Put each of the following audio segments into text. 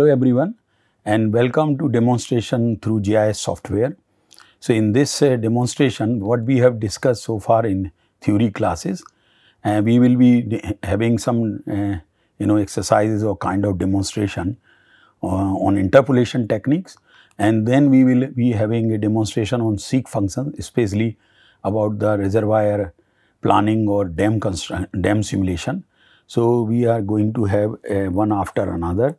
Hello everyone and welcome to demonstration through GIS software. So in this uh, demonstration what we have discussed so far in theory classes uh, we will be having some uh, you know exercises or kind of demonstration uh, on interpolation techniques and then we will be having a demonstration on seek functions especially about the reservoir planning or dam, dam simulation. So we are going to have uh, one after another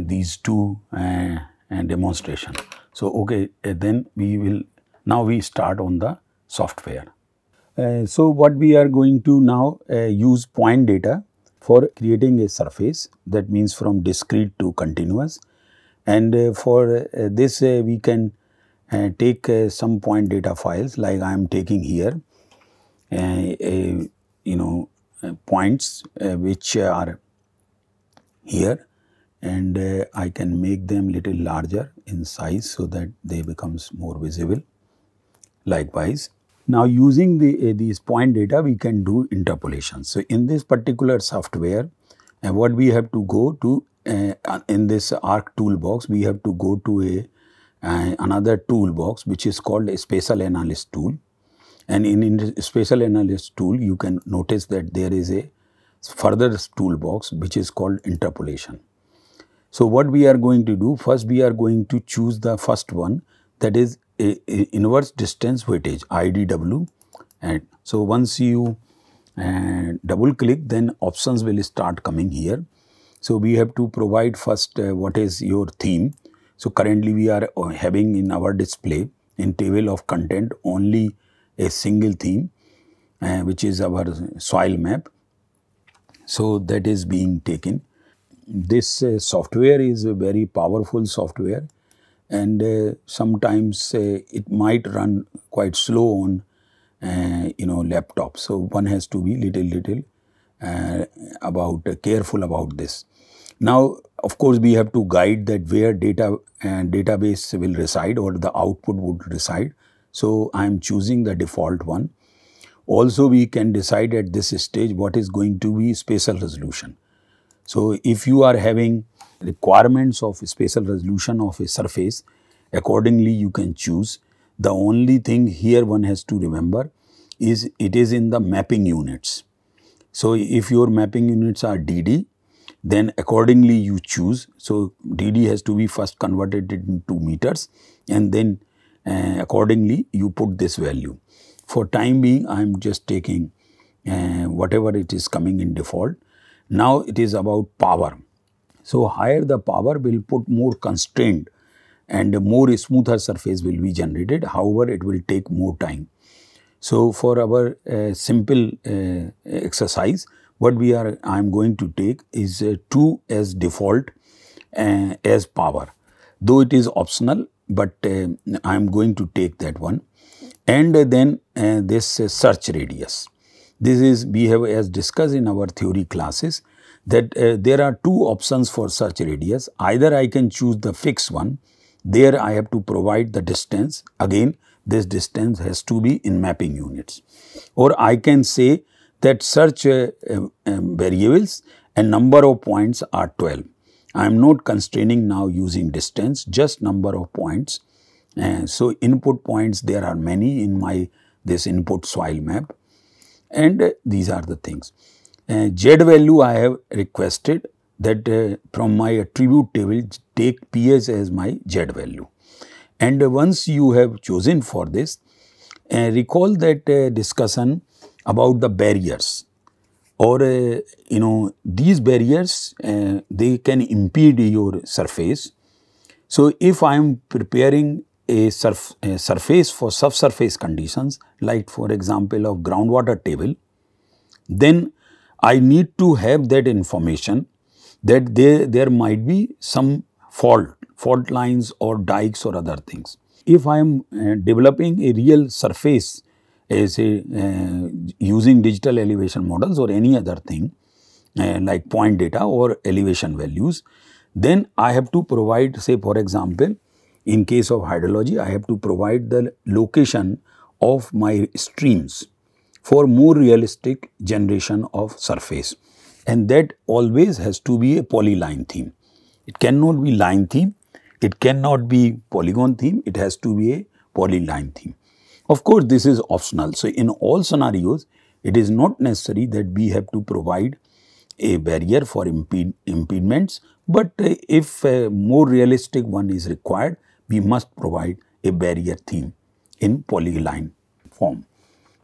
these two uh, demonstration. So, okay, eh, then we will now we start on the software. Eh, so, what we are going to now eh, use point data for creating a surface that means from discrete to continuous and uh, for uh, this uh, we can take some point data files like I am taking here you know points which are here and uh, I can make them little larger in size so that they becomes more visible likewise. Now using the, uh, these point data we can do interpolation. So in this particular software uh, what we have to go to uh, uh, in this arc toolbox we have to go to a uh, another toolbox which is called a spatial analyst tool and in, in spatial analyst tool you can notice that there is a further toolbox which is called interpolation. So, what we are going to do, first we are going to choose the first one that is a, a inverse distance weightage IDW and so once you uh, double click then options will start coming here. So, we have to provide first uh, what is your theme. So, currently we are uh, having in our display in table of content only a single theme uh, which is our soil map. So, that is being taken this uh, software is a very powerful software and uh, sometimes uh, it might run quite slow on you know laptop so one has to be little little about careful about this now of course we have to guide that where data and database will reside or the output would reside so i am choosing the default one also we can decide at this stage what is going to be spatial resolution so, if you are having requirements of spatial resolution of a surface, accordingly you can choose. The only thing here one has to remember is it is in the mapping units. So, if your mapping units are DD, then accordingly you choose. So, DD has to be first converted into meters and then uh, accordingly you put this value. For time being, I am just taking uh, whatever it is coming in default now it is about power. So higher the power will put more constraint and more smoother surface will be generated. However, it will take more time. So for our uh, simple uh, exercise, what we are I am going to take is uh, 2 as default uh, as power. Though it is optional, but uh, I am going to take that one. And then uh, this search radius. This is, we have as discussed in our theory classes, that uh, there are two options for such radius. Either I can choose the fixed one, there I have to provide the distance. Again, this distance has to be in mapping units. Or I can say that such uh, uh, variables and number of points are 12. I am not constraining now using distance, just number of points. Uh, so, input points there are many in my this input soil map and these are the things. Uh, Z value I have requested that uh, from my attribute table take PS as my Z value. And uh, once you have chosen for this, uh, recall that uh, discussion about the barriers or uh, you know these barriers they can impede your surface. So, if I am preparing a, surf, a surface for subsurface conditions like for example of groundwater table, then I need to have that information that there, there might be some fault, fault lines or dikes or other things. If I am uh, developing a real surface as a, uh, using digital elevation models or any other thing uh, like point data or elevation values, then I have to provide say for example, in case of hydrology, I have to provide the location of my streams for more realistic generation of surface. And that always has to be a polyline theme. It cannot be line theme, it cannot be polygon theme, it has to be a polyline theme. Of course, this is optional. So, in all scenarios, it is not necessary that we have to provide a barrier for impediments, but uh, if a uh, more realistic one is required, we must provide a barrier theme in polyline form.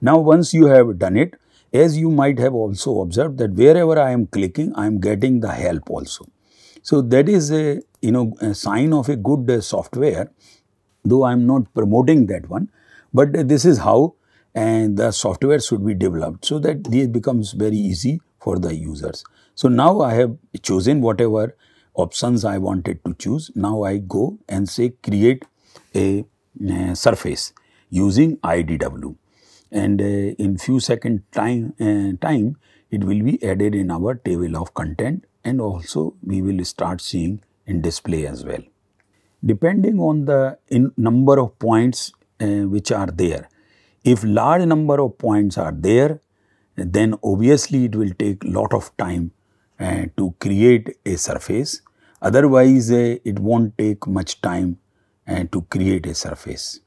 Now once you have done it, as you might have also observed that wherever I am clicking, I am getting the help also. So that is a, you know, a sign of a good uh, software, though I am not promoting that one, but uh, this is how and the software should be developed so that this becomes very easy for the users. So now I have chosen whatever options I wanted to choose. Now I go and say create a surface using IDW and uh, in few second time, uh, time it will be added in our table of content and also we will start seeing in display as well. Depending on the number of points uh, which are there, if large number of points are there, then obviously it will take lot of time uh, to create a surface Otherwise, eh, it won't take much time eh, to create a surface.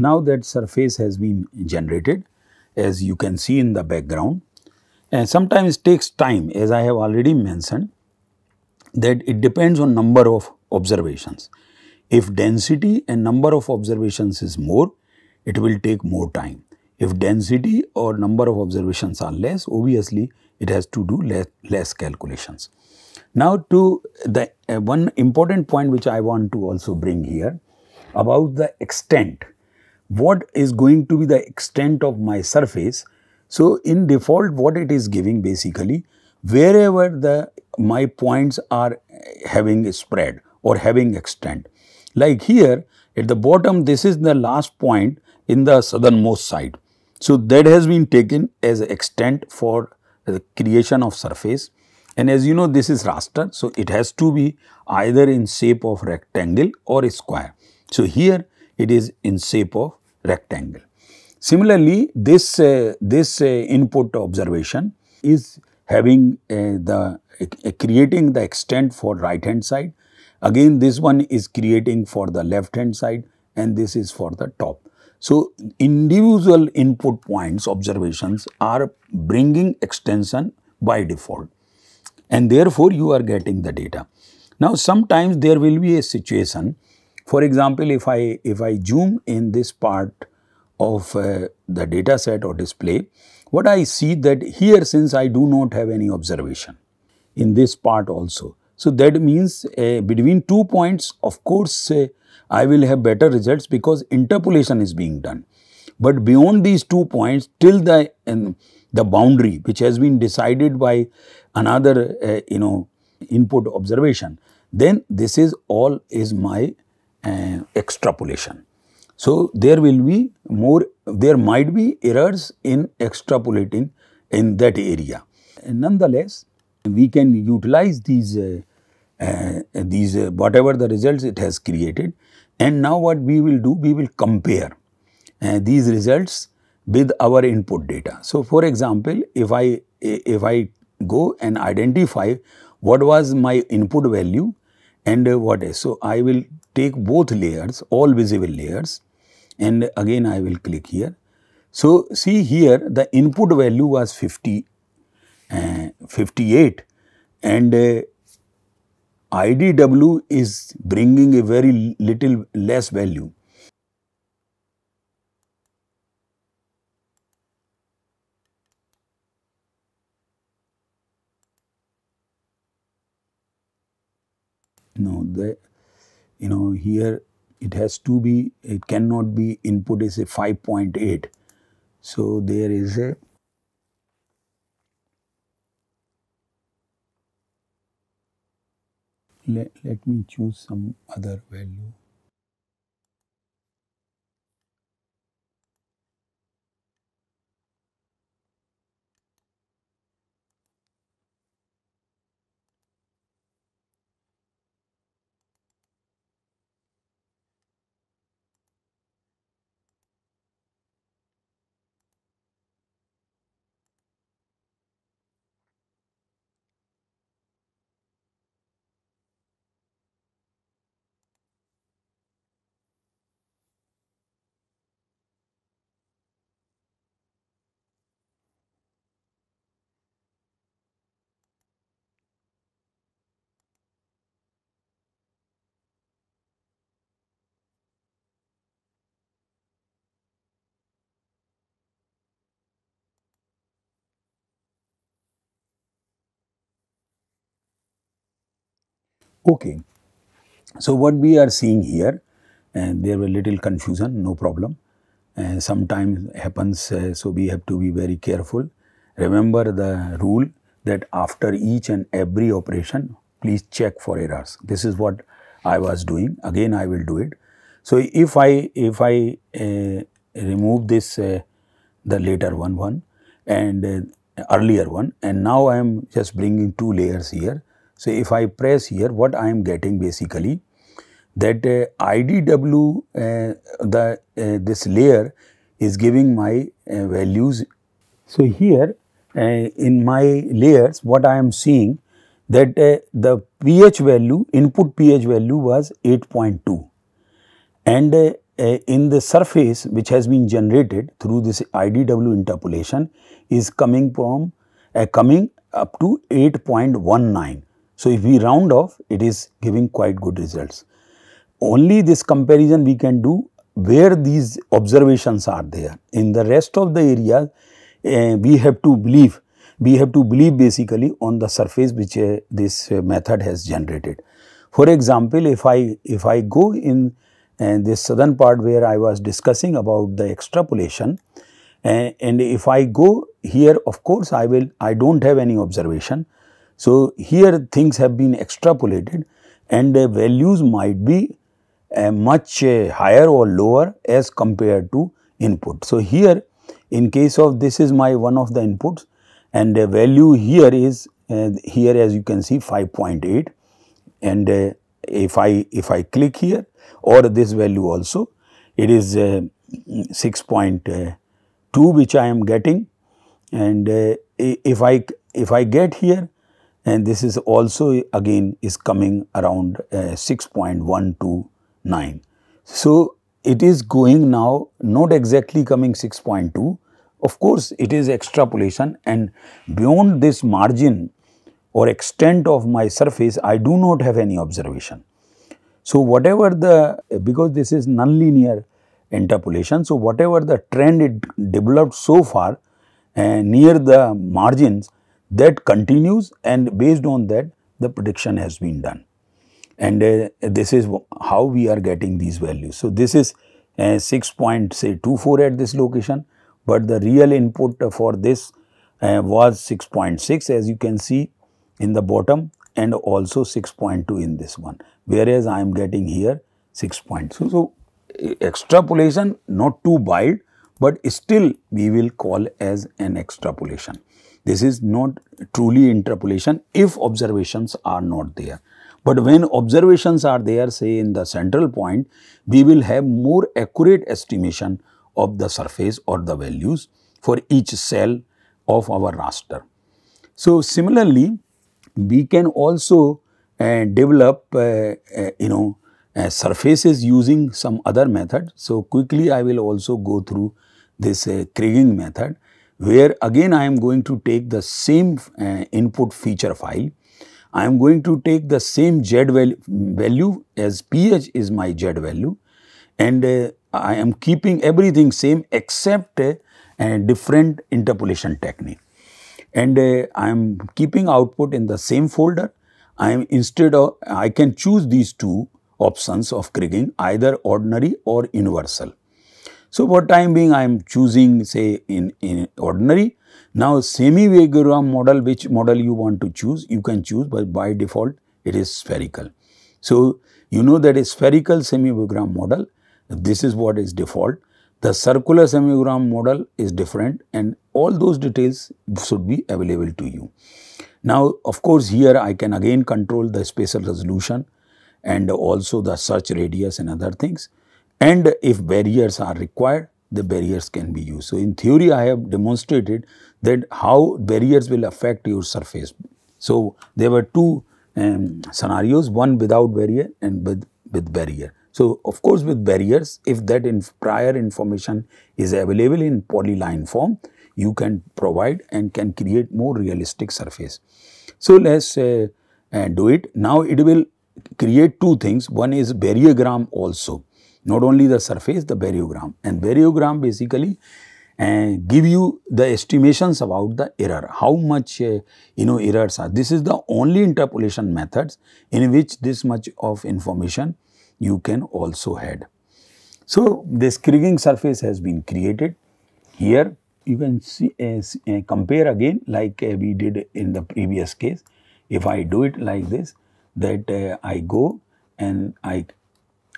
Now that surface has been generated as you can see in the background and sometimes it takes time as I have already mentioned that it depends on number of observations. If density and number of observations is more, it will take more time. If density or number of observations are less, obviously it has to do less, less calculations. Now to the uh, one important point which I want to also bring here about the extent what is going to be the extent of my surface. So, in default what it is giving basically wherever the my points are having spread or having extent. Like here at the bottom this is the last point in the southernmost side. So, that has been taken as extent for the creation of surface and as you know this is raster. So, it has to be either in shape of rectangle or square. So, here it is in shape of rectangle. Similarly, this, uh, this uh, input observation is having uh, the uh, creating the extent for right hand side. Again, this one is creating for the left hand side and this is for the top. So, individual input points observations are bringing extension by default and therefore, you are getting the data. Now, sometimes there will be a situation for example, if I, if I zoom in this part of uh, the data set or display, what I see that here since I do not have any observation in this part also. So, that means uh, between two points of course uh, I will have better results because interpolation is being done. But beyond these two points till the um, the boundary which has been decided by another uh, you know input observation then this is all is my uh, extrapolation. So, there will be more, there might be errors in extrapolating in that area. And nonetheless, we can utilize these, uh, uh, these uh, whatever the results it has created and now what we will do, we will compare uh, these results with our input data. So, for example, if I, if I go and identify what was my input value and what is. So, I will take both layers, all visible layers and again I will click here. So, see here the input value was 50, uh, 58 and uh, eh, IDW is bringing a very little less value. No, the you know, here it has to be, it cannot be input is a 5.8. So there is a let, let me choose some other value Okay, So, what we are seeing here and there were little confusion no problem sometimes happens uh, so we have to be very careful. Remember the rule that after each and every operation please check for errors. This is what I was doing again I will do it. So, if I if I uh, remove this uh, the later one one and uh, earlier one and now I am just bringing two layers here so, if I press here, what I am getting basically that uh, IDW, uh, the, uh, this layer is giving my uh, values. So, here in my layers, what I am seeing that the pH value, input pH value was 8.2 and uh, in the surface which has been generated through this IDW interpolation is coming from uh, coming up to 8.19. So, if we round off, it is giving quite good results. Only this comparison we can do where these observations are there. In the rest of the area, uh, we have to believe, we have to believe basically on the surface which uh, this uh, method has generated. For example, if I, if I go in this southern part where I was discussing about the extrapolation, and if I go here, of course, I will, I do not have any observation, so, here things have been extrapolated and the values might be uh, much uh, higher or lower as compared to input. So, here in case of this is my one of the inputs and the value here is uh, here as you can see 5.8 and if I if I click here or this value also it is 6.2 which I am getting and if I if I get here and this is also again is coming around uh, 6.129. So, it is going now not exactly coming 6.2. Of course, it is extrapolation and beyond this margin or extent of my surface, I do not have any observation. So, whatever the, because this is nonlinear interpolation, so whatever the trend it developed so far uh, near the margins, that continues and based on that the prediction has been done. And uh, this is how we are getting these values. So, this is uh, 6.24 at this location, but the real input for this uh, was 6.6 .6, as you can see in the bottom and also 6.2 in this one, whereas I am getting here 6.2. So, so, extrapolation not too wild, but still we will call as an extrapolation. This is not truly interpolation if observations are not there. But when observations are there say in the central point, we will have more accurate estimation of the surface or the values for each cell of our raster. So, similarly, we can also uh, develop uh, uh, you know uh, surfaces using some other method. So, quickly I will also go through this uh, kriging method where again I am going to take the same uh, input feature file. I am going to take the same Z value, as pH is my Z value and uh, I am keeping everything same except uh, a different interpolation technique. And uh, I am keeping output in the same folder. I am instead of, I can choose these two options of kriging either ordinary or universal. So, for time being I am choosing say in, in ordinary. Now, semi wavegram model which model you want to choose you can choose but by default it is spherical. So, you know that a spherical semi wavegram model this is what is default. The circular semi wavegram model is different and all those details should be available to you. Now, of course, here I can again control the spatial resolution and also the search radius and other things. And if barriers are required, the barriers can be used. So, in theory, I have demonstrated that how barriers will affect your surface. So, there were two um, scenarios, one without barrier and with, with barrier. So, of course, with barriers, if that inf prior information is available in polyline form, you can provide and can create more realistic surface. So, let us uh, uh, do it. Now, it will create two things. One is barriergram also not only the surface, the variogram. And variogram basically uh, give you the estimations about the error, how much uh, you know errors are. This is the only interpolation methods in which this much of information you can also add. So, this Kriging surface has been created. Here you can see, uh, compare again like we did in the previous case. If I do it like this, that I go and I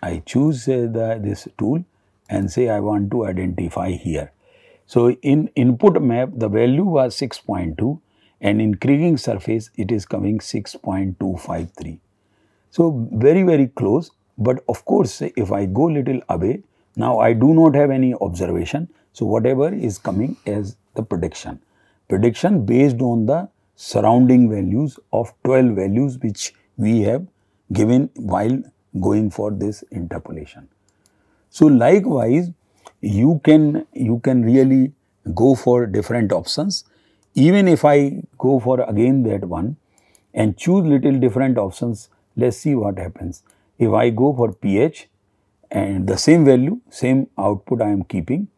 I choose uh, the, this tool and say I want to identify here. So in input map the value was 6.2 and in creaking surface it is coming 6.253. So very very close but of course if I go little away now I do not have any observation so whatever is coming as the prediction. Prediction based on the surrounding values of 12 values which we have given while going for this interpolation. So likewise, you can, you can really go for different options. Even if I go for again that one and choose little different options, let's see what happens. If I go for pH and the same value, same output I am keeping,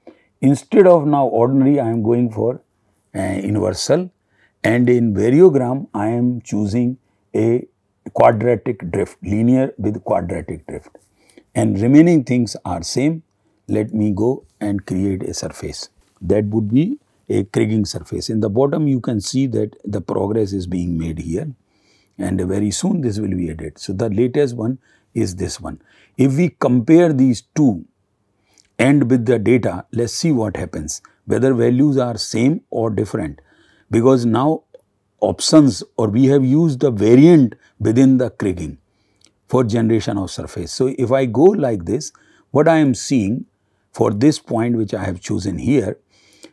instead of now ordinary I am going for uh, universal and in variogram I am choosing a quadratic drift, linear with quadratic drift and remaining things are same, let me go and create a surface. That would be a Kriging surface. In the bottom you can see that the progress is being made here and very soon this will be added. So, the latest one is this one. If we compare these two and with the data, let us see what happens, whether values are same or different because now options or we have used the variant within the kriging for generation of surface. So, if I go like this, what I am seeing for this point which I have chosen here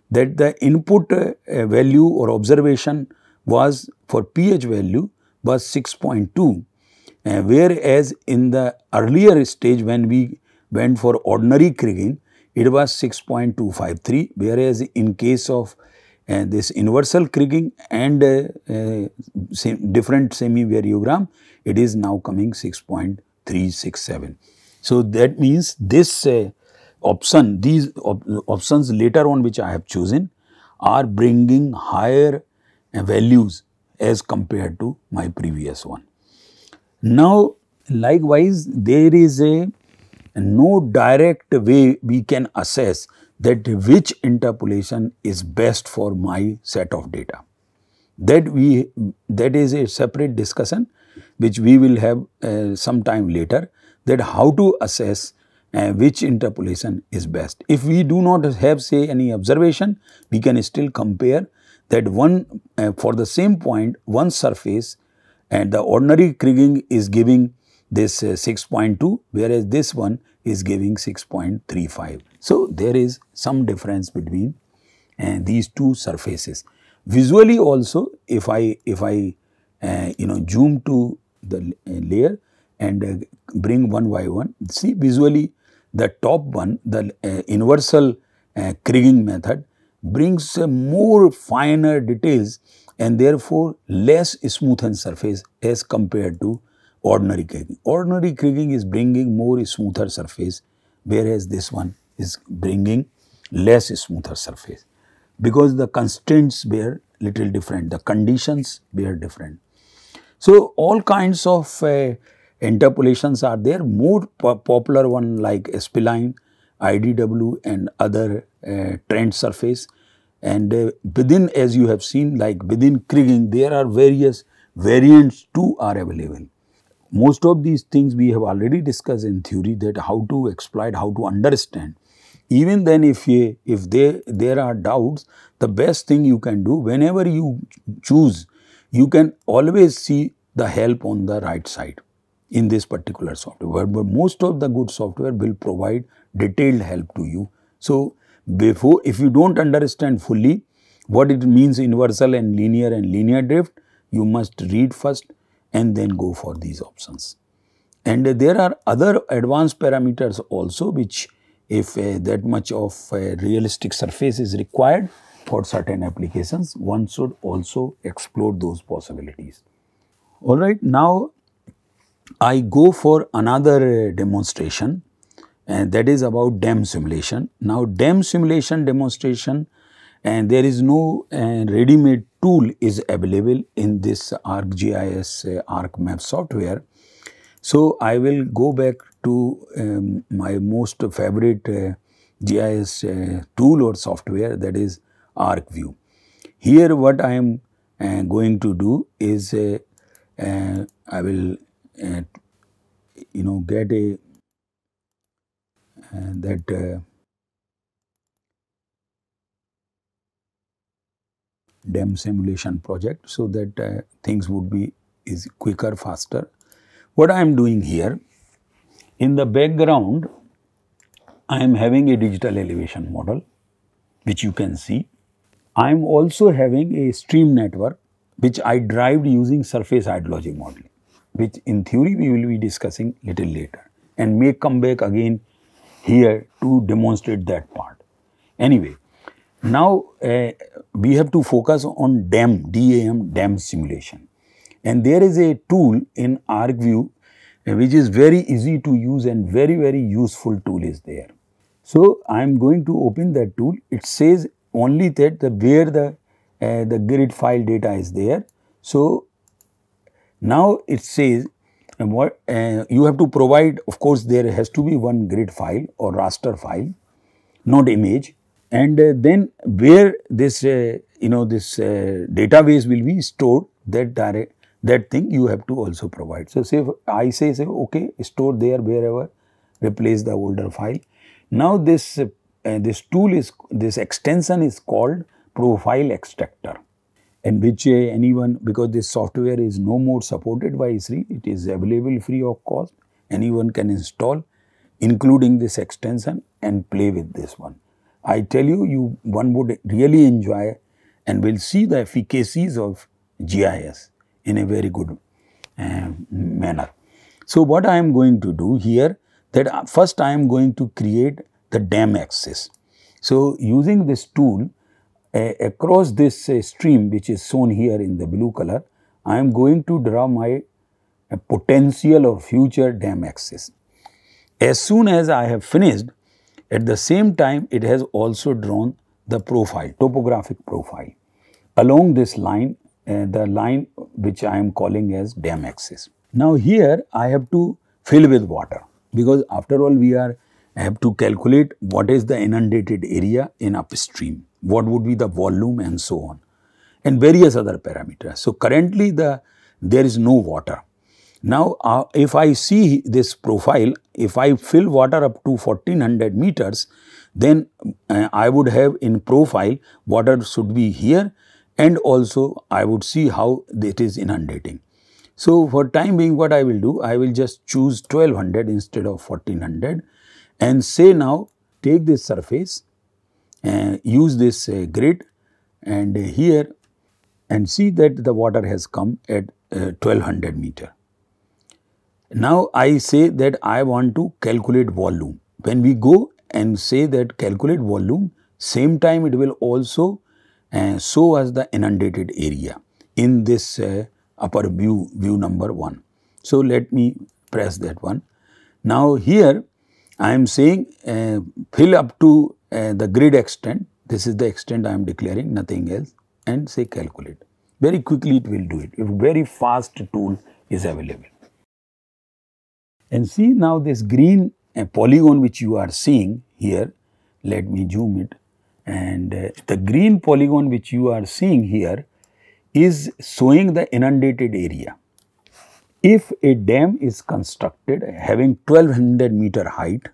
that the input uh, value or observation was for pH value was 6.2 uh, whereas in the earlier stage when we went for ordinary kriging it was 6.253 whereas in case of and this universal kriging and uh, uh, different semi-variogram, it is now coming 6.367. So, that means this uh, option, these op options later on which I have chosen are bringing higher values as compared to my previous one. Now, likewise, there is a no direct way we can assess that which interpolation is best for my set of data. That we that is a separate discussion which we will have uh, some time later that how to assess uh, which interpolation is best. If we do not have say any observation, we can still compare that one uh, for the same point, one surface and the ordinary kriging is giving this uh, 6.2 whereas this one is giving 6.35. So, there is some difference between uh, these two surfaces. Visually also, if I, if I uh, you know, zoom to the eh, layer and bring one by one, see visually the top one, the universal kriging method brings more finer details and therefore less smoothened surface as compared to ordinary kriging. Ordinary kriging is bringing more smoother surface whereas this one is bringing less smoother surface because the constraints were little different, the conditions were different. So, all kinds of uh, interpolations are there, more po popular one like SPline, IDW and other uh, trend surface and uh, within as you have seen like within Kriging there are various variants too are available. Most of these things we have already discussed in theory that how to exploit, how to understand even then if you, if they, there are doubts, the best thing you can do whenever you choose, you can always see the help on the right side in this particular software. But most of the good software will provide detailed help to you. So, before if you don't understand fully what it means universal and linear and linear drift, you must read first and then go for these options. And there are other advanced parameters also which if uh, that much of uh, realistic surface is required for certain applications, one should also explore those possibilities. All right, now I go for another demonstration and that is about dam simulation. Now dam simulation demonstration and there is no uh, ready-made tool is available in this ArcGIS uh, ArcMap software. So I will go back to um, my most favorite uh, GIS uh, tool or software that is ArcView. Here what I am uh, going to do is uh, uh, I will uh, you know get a that dam simulation project so that things would be is quicker faster. What I am doing here in the background, I am having a digital elevation model, which you can see. I am also having a stream network, which I derived using surface hydrology modeling, which in theory we will be discussing little later and may come back again here to demonstrate that part. Anyway, now uh, we have to focus on DAM, DAM, DAM simulation. And there is a tool in ArcView which is very easy to use and very very useful tool is there. So, I am going to open that tool. It says only that the where the uh, the grid file data is there. So, now it says uh, what uh, you have to provide of course there has to be one grid file or raster file not image and uh, then where this uh, you know this uh, database will be stored that direct that thing you have to also provide. So say I say, say okay, store there wherever, replace the older file. Now this uh, this tool is this extension is called profile extractor, and which uh, anyone because this software is no more supported by ISRI, it is available free of cost. Anyone can install, including this extension, and play with this one. I tell you, you one would really enjoy and will see the efficacies of GIS in a very good uh, manner. So, what I am going to do here that uh, first I am going to create the dam axis. So, using this tool uh, across this uh, stream which is shown here in the blue color, I am going to draw my potential or future dam axis. As soon as I have finished, at the same time it has also drawn the profile, topographic profile along this line uh, the line which I am calling as dam axis. Now here I have to fill with water because after all we are have to calculate what is the inundated area in upstream, what would be the volume and so on and various other parameters. So currently the there is no water. Now uh, if I see this profile, if I fill water up to 1400 meters, then uh, I would have in profile water should be here and also I would see how it is inundating. So, for time being what I will do, I will just choose 1200 instead of 1400 and say now take this surface and uh, use this uh, grid and uh, here and see that the water has come at 1200 uh, meter. Now, I say that I want to calculate volume. When we go and say that calculate volume, same time it will also and so was the inundated area in this uh, upper view, view number 1. So, let me press that one. Now, here I am saying uh, fill up to uh, the grid extent, this is the extent I am declaring nothing else and say calculate. Very quickly it will do it, a very fast tool is available. And see now this green uh, polygon which you are seeing here, let me zoom it. And uh, the green polygon which you are seeing here is showing the inundated area. If a dam is constructed having 1200 meter height,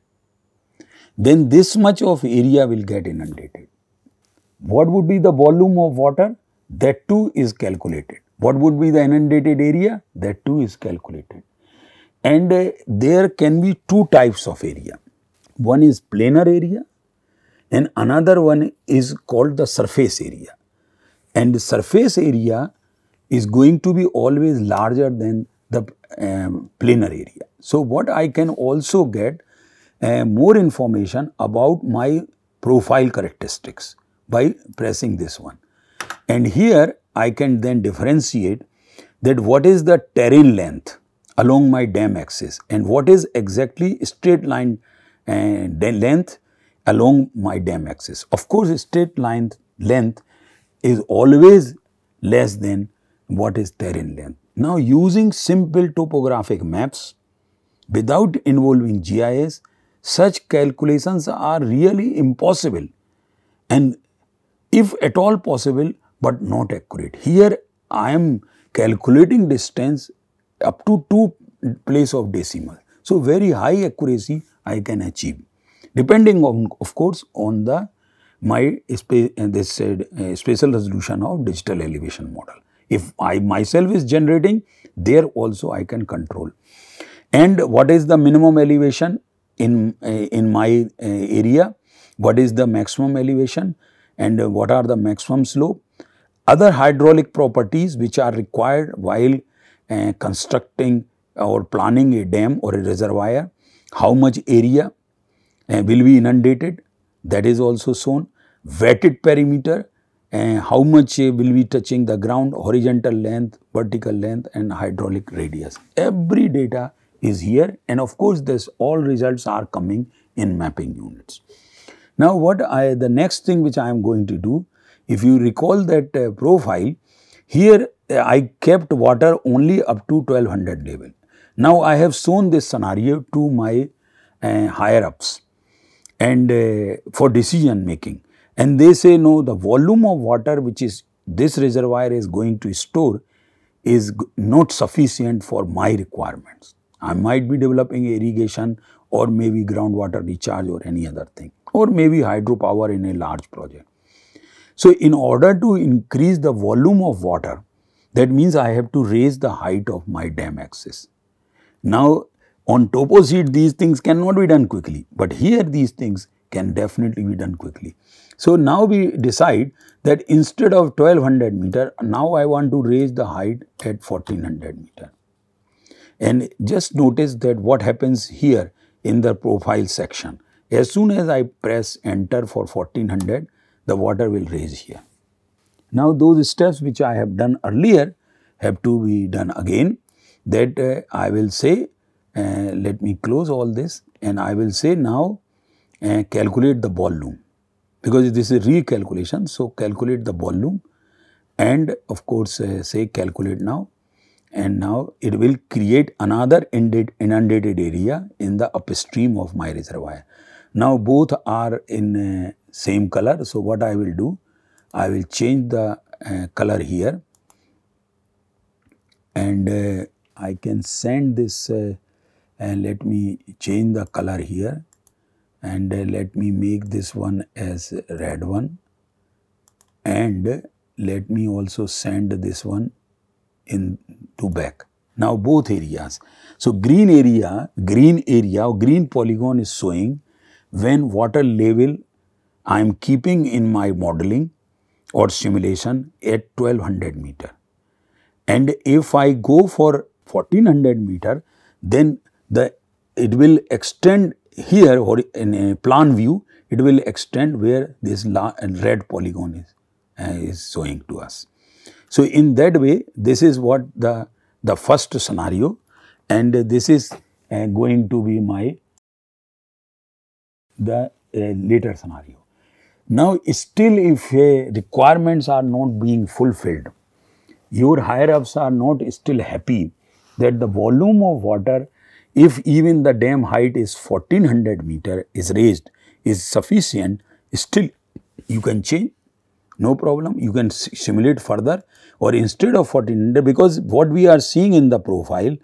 then this much of area will get inundated. What would be the volume of water? That too is calculated. What would be the inundated area? That too is calculated. And uh, there can be two types of area. One is planar area and another one is called the surface area. And the surface area is going to be always larger than the um, planar area. So, what I can also get uh, more information about my profile characteristics by pressing this one. And here I can then differentiate that what is the terrain length along my dam axis and what is exactly straight line uh, length along my dam axis. Of course, straight line length is always less than what is terrain length. Now, using simple topographic maps without involving GIS, such calculations are really impossible and if at all possible, but not accurate. Here, I am calculating distance up to 2 place of decimal. So, very high accuracy I can achieve depending on of course on the my this said uh, spatial resolution of digital elevation model. If I myself is generating there also I can control and what is the minimum elevation in uh, in my uh, area, what is the maximum elevation and what are the maximum slope. Other hydraulic properties which are required while uh, constructing or planning a dam or a reservoir, how much area and will be inundated that is also shown wetted perimeter and how much will be touching the ground horizontal length vertical length and hydraulic radius every data is here and of course this all results are coming in mapping units now what i the next thing which i am going to do if you recall that uh, profile here uh, i kept water only up to 1200 level now i have shown this scenario to my uh, higher ups and uh, for decision making. And they say, no, the volume of water which is this reservoir is going to store is not sufficient for my requirements. I might be developing irrigation or maybe groundwater recharge or any other thing or maybe hydropower in a large project. So, in order to increase the volume of water, that means I have to raise the height of my dam axis. Now, on topo sheet, these things cannot be done quickly, but here these things can definitely be done quickly. So, now we decide that instead of 1200 meter, now I want to raise the height at 1400 meter. And just notice that what happens here in the profile section. As soon as I press enter for 1400, the water will raise here. Now, those steps which I have done earlier have to be done again that uh, I will say uh, let me close all this and I will say now uh, calculate the volume because this is recalculation. So, calculate the volume and of course, uh, say calculate now and now it will create another inundated area in the upstream of my reservoir. Now, both are in uh, same color. So, what I will do? I will change the uh, color here and I can send this and let me change the color here and let me make this one as red one and let me also send this one in to back now both areas so green area green area or green polygon is showing when water level i am keeping in my modeling or simulation at 1200 meter and if i go for 1400 meter then the it will extend here or in a plan view, it will extend where this red polygon is, uh, is showing to us. So, in that way, this is what the, the first scenario and uh, this is uh, going to be my the uh, later scenario. Now, still if uh, requirements are not being fulfilled, your higher ups are not still happy that the volume of water if even the dam height is 1400 meter is raised is sufficient, still you can change, no problem, you can simulate further or instead of 1400 because what we are seeing in the profile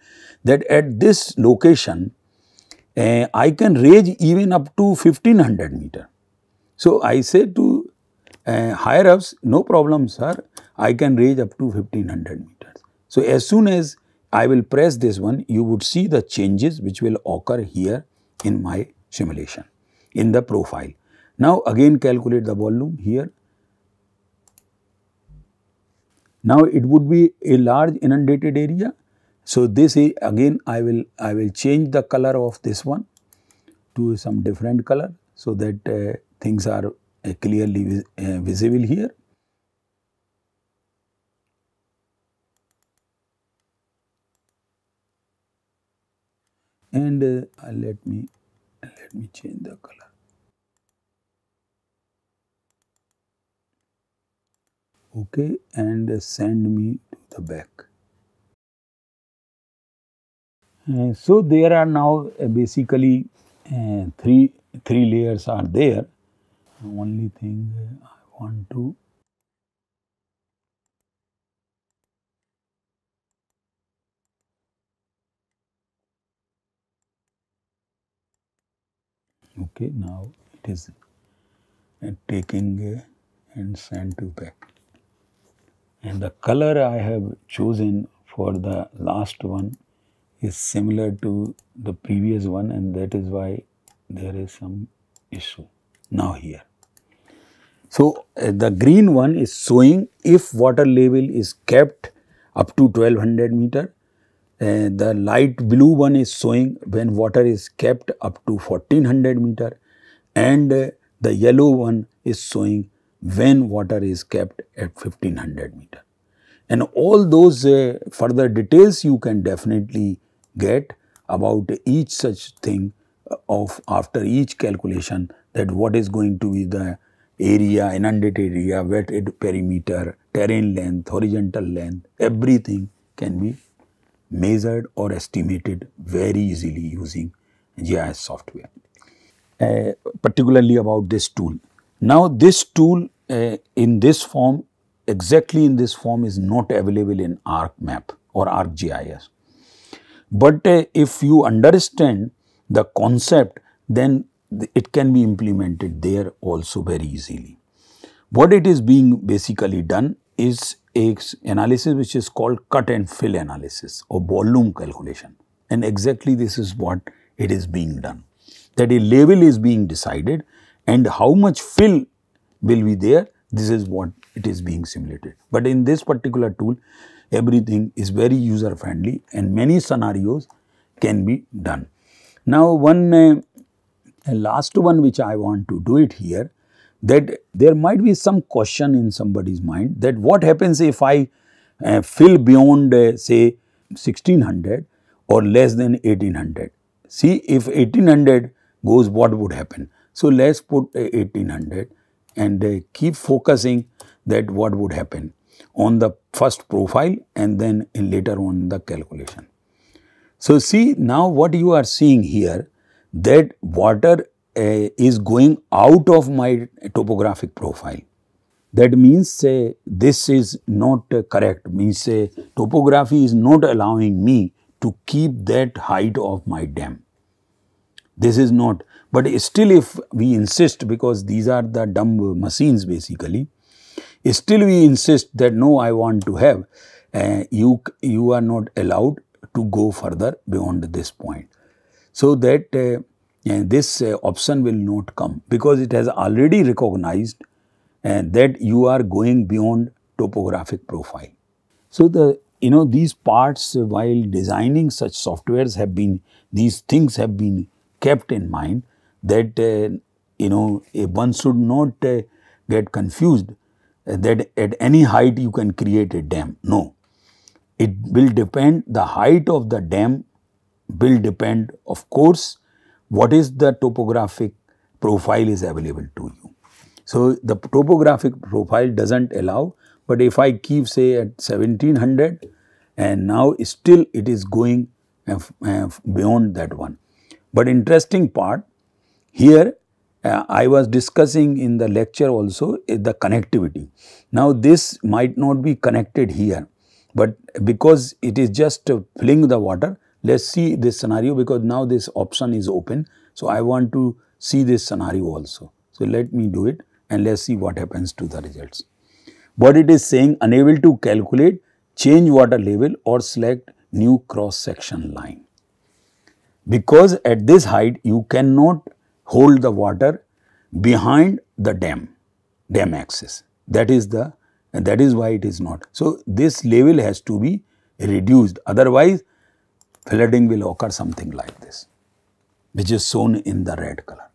that at this location, uh, I can raise even up to 1500 meter. So, I say to uh, higher ups, no problem sir, I can raise up to 1500 meters. So, as soon as I will press this one, you would see the changes which will occur here in my simulation, in the profile. Now, again calculate the volume here. Now, it would be a large inundated area. So, this is again I will, I will change the color of this one to some different color so that uh, things are uh, clearly vis uh, visible here. and uh, uh, let me let me change the color okay and uh, send me to the back uh, so there are now uh, basically three three layers are there only thing i want to okay now it is uh, taking and sent to back and the color I have chosen for the last one is similar to the previous one and that is why there is some issue now here. So, uh, the green one is showing if water level is kept up to 1200 meter uh, the light blue one is showing when water is kept up to 1400 meter and uh, the yellow one is showing when water is kept at 1500 meter. And all those uh, further details you can definitely get about each such thing of after each calculation that what is going to be the area, inundated area, wetted perimeter, terrain length, horizontal length, everything can be measured or estimated very easily using GIS software, uh, particularly about this tool. Now, this tool uh, in this form, exactly in this form is not available in ArcMap or ArcGIS. But uh, if you understand the concept, then it can be implemented there also very easily. What it is being basically done is a analysis which is called cut and fill analysis or volume calculation. And exactly this is what it is being done. That a level is being decided and how much fill will be there, this is what it is being simulated. But in this particular tool, everything is very user friendly and many scenarios can be done. Now, one uh, last one which I want to do it here that there might be some question in somebody's mind that what happens if I uh, fill beyond uh, say 1600 or less than 1800. See if 1800 goes what would happen. So, let us put uh, 1800 and uh, keep focusing that what would happen on the first profile and then later on the calculation. So, see now what you are seeing here that water is going out of my topographic profile. That means say this is not correct, means say topography is not allowing me to keep that height of my dam. This is not, but still if we insist because these are the dumb machines basically, still we insist that no I want to have, uh, you, you are not allowed to go further beyond this point. So that uh, and this uh, option will not come because it has already recognized uh, that you are going beyond topographic profile. So, the you know these parts uh, while designing such softwares have been these things have been kept in mind that uh, you know one should not uh, get confused that at any height you can create a dam no it will depend the height of the dam will depend of course what is the topographic profile is available to you. So, the topographic profile does not allow, but if I keep say at 1700 and now still it is going uh, uh, beyond that one. But interesting part here uh, I was discussing in the lecture also eh, the connectivity. Now this might not be connected here, but because it is just filling the water, Let's see this scenario because now this option is open. So, I want to see this scenario also. So, let me do it and let's see what happens to the results. What it is saying unable to calculate change water level or select new cross section line. Because at this height you cannot hold the water behind the dam, dam axis. That is the and that is why it is not. So, this level has to be reduced otherwise flooding will occur something like this, which is shown in the red color.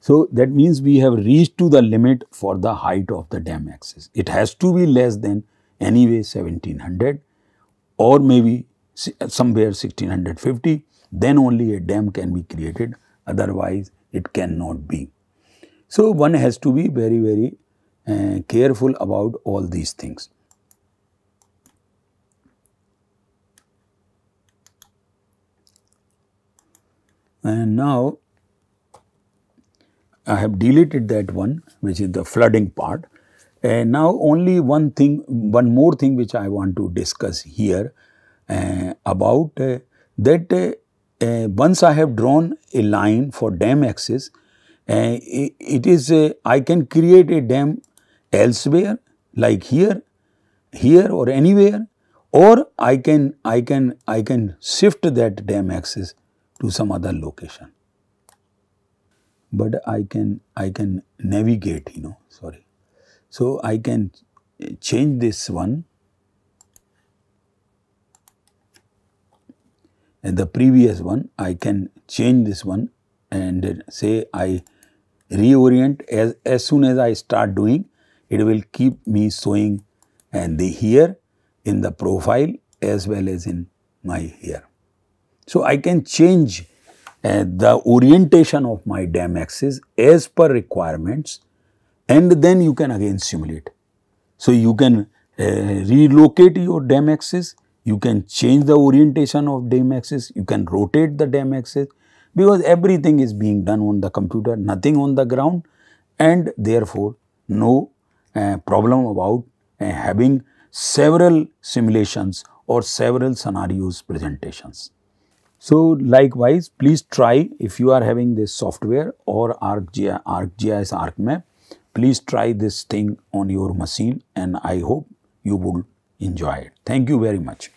So, that means we have reached to the limit for the height of the dam axis. It has to be less than anyway 1700 or maybe somewhere 1650, then only a dam can be created, otherwise it cannot be. So, one has to be very, very uh, careful about all these things. and now I have deleted that one which is the flooding part and now only one thing one more thing which I want to discuss here uh, about uh, that uh, uh once I have drawn a line for dam axis uh, it is uh, I can create a dam elsewhere like here here or anywhere or I can I can I can shift that dam axis to some other location but i can i can navigate you know sorry so i can change this one and the previous one i can change this one and say i reorient as as soon as i start doing it will keep me showing and the here in the profile as well as in my here so, I can change uh, the orientation of my dam axis as per requirements and then you can again simulate. So, you can uh, relocate your dam axis, you can change the orientation of dam axis, you can rotate the dam axis because everything is being done on the computer, nothing on the ground and therefore, no uh, problem about uh, having several simulations or several scenarios presentations. So likewise, please try if you are having this software or ArcGIS, ArcMap, please try this thing on your machine and I hope you will enjoy it. Thank you very much.